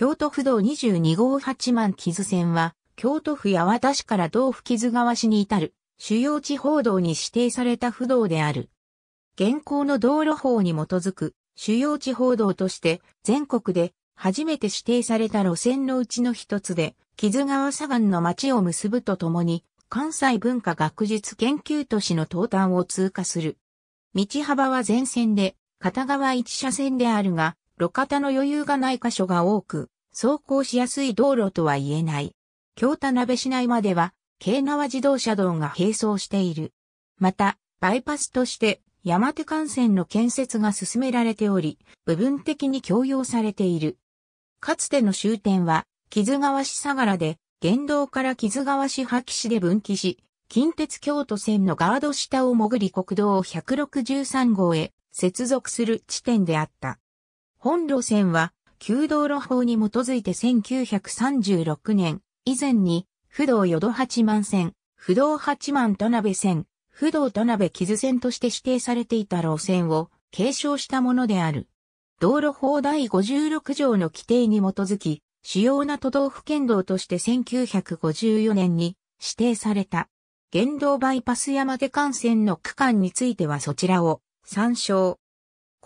京都府道22号八幡木津線は、京都府八幡市から道府木津川市に至る、主要地方道に指定された府道である。現行の道路法に基づく、主要地方道として、全国で初めて指定された路線のうちの一つで、木津川左岸の町を結ぶとともに、関西文化学術研究都市の東端を通過する。道幅は全線で、片側一車線であるが、路肩の余裕がない箇所が多く、走行しやすい道路とは言えない。京田鍋市内までは、京縄自動車道が並走している。また、バイパスとして山手幹線の建設が進められており、部分的に共用されている。かつての終点は、木津川市相良で、現道から木津川市破棄市で分岐し、近鉄京都線のガード下を潜り国道163号へ接続する地点であった。本路線は、旧道路法に基づいて1936年以前に、不動淀八幡線、不動八幡田辺線、不動田辺木津線として指定されていた路線を継承したものである。道路法第56条の規定に基づき、主要な都道府県道として1954年に指定された。原道バイパス山手幹線の区間についてはそちらを参照。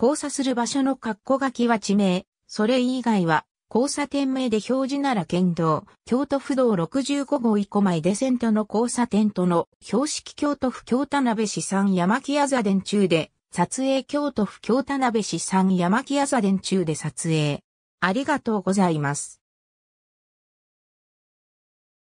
交差する場所の括弧書きは地名、それ以外は交差点名で表示なら県道、京都府道65号以個前デセントの交差点との標識京都府京田辺市産山木屋座電中で、撮影京都府京田辺市産山木屋座電中で撮影。ありがとうございます。